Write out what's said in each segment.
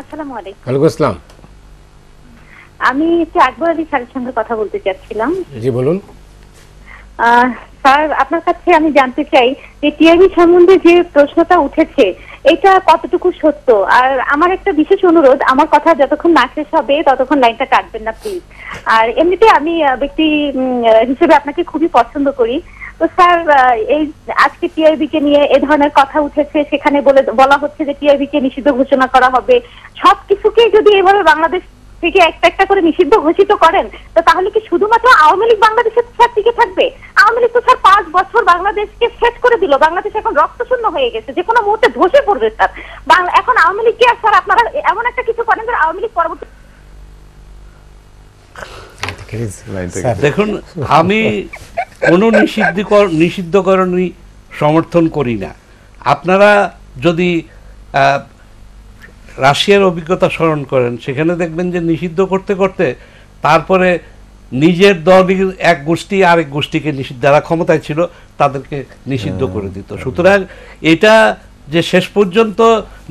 আসসালামু আলাইকুম ওয়ালাইকুম আসসালাম আমি একটু আকবর আলী স্যারের সঙ্গে কথা বলতে চাচ্ছিলাম জি বলুন স্যার আপনার কাছে আমি জানতে চাই যে টিআইবি সম্বন্ধে যে প্রশ্নটা উঠেছে এটা কতটুকু সত্য আর আমার একটা বিশেষ অনুরোধ আমার কথা যতক্ষণ না শেষ হবে ততক্ষণ লাইনটা কাটবেন না প্লিজ আর এমনিতে আমি ব্যক্তি হিসেবে আপনাকে খুবই পছন্দ করি তো স্যার এই আজকে টিআইবি কে নিয়ে এ ধরনের কথা উঠেছে সেখানে বলে বলা হচ্ছে যে টিআইবি কে নিষিদ্ধ ঘোষণা করা হবে সবকিছুকে যদি এভাবে বাংলাদেশ থেকে একটা একটা করে নিষিদ্ধ ঘোষিত করেন তো তাহলে কি শুধুমাত্র আওয়ামী লীগ বাংলাদেশের স্যার টিকে থাকবে আওয়ামী লীগ তো স্যার পাঁচ বছর বাংলাদেশকে শেষ করে দিল বাংলাদেশ এখন রক্ত শূন্য হয়ে গেছে যে কোনো মুহূর্তে ধসে পড়বে স্যার এখন আওয়ামী লীগকে আর স্যার আপনারা এমন একটা কিছু করেন যে আওয়ামী লীগ পরবর্তী দেখুন আমি কোনো নিষিদ্ধকর নিষিদ্ধকরণই সমর্থন করি না আপনারা যদি রাশিয়ার অভিজ্ঞতা স্মরণ করেন সেখানে দেখবেন যে নিষিদ্ধ করতে করতে তারপরে নিজের দলের এক গোষ্ঠী আরেক গোষ্ঠীকে নিষিদ্ধ যারা ক্ষমতায় ছিল তাদেরকে নিষিদ্ধ হ্যাঁ, করে দিত হ্যাঁ। সুতরাং এটা যে শেষ পর্যন্ত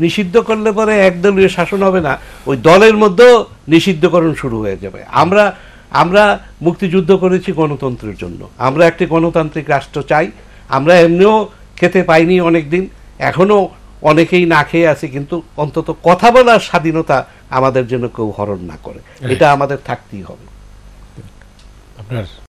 নিষিদ্ধ করলে পরে একদলীয় শাসন হবে না ওই দলের মধ্যেও নিষিদ্ধকরণ শুরু হয়ে যাবে আমরা আমরা মুক্তিযুদ্ধ করেছি গণতন্ত্রের জন্য আমরা একটি গণতান্ত্রিক রাষ্ট্র চাই আমরা এমনিও খেতে পাইনি অনেক দিন এখনও অনেকেই না খেয়ে আছে কিন্তু অন্তত কথা বলার স্বাধীনতা আমাদের জন্য কেউ হরণ না করে হ্যাঁ। এটা আমাদের থাকতেই হবে আপনার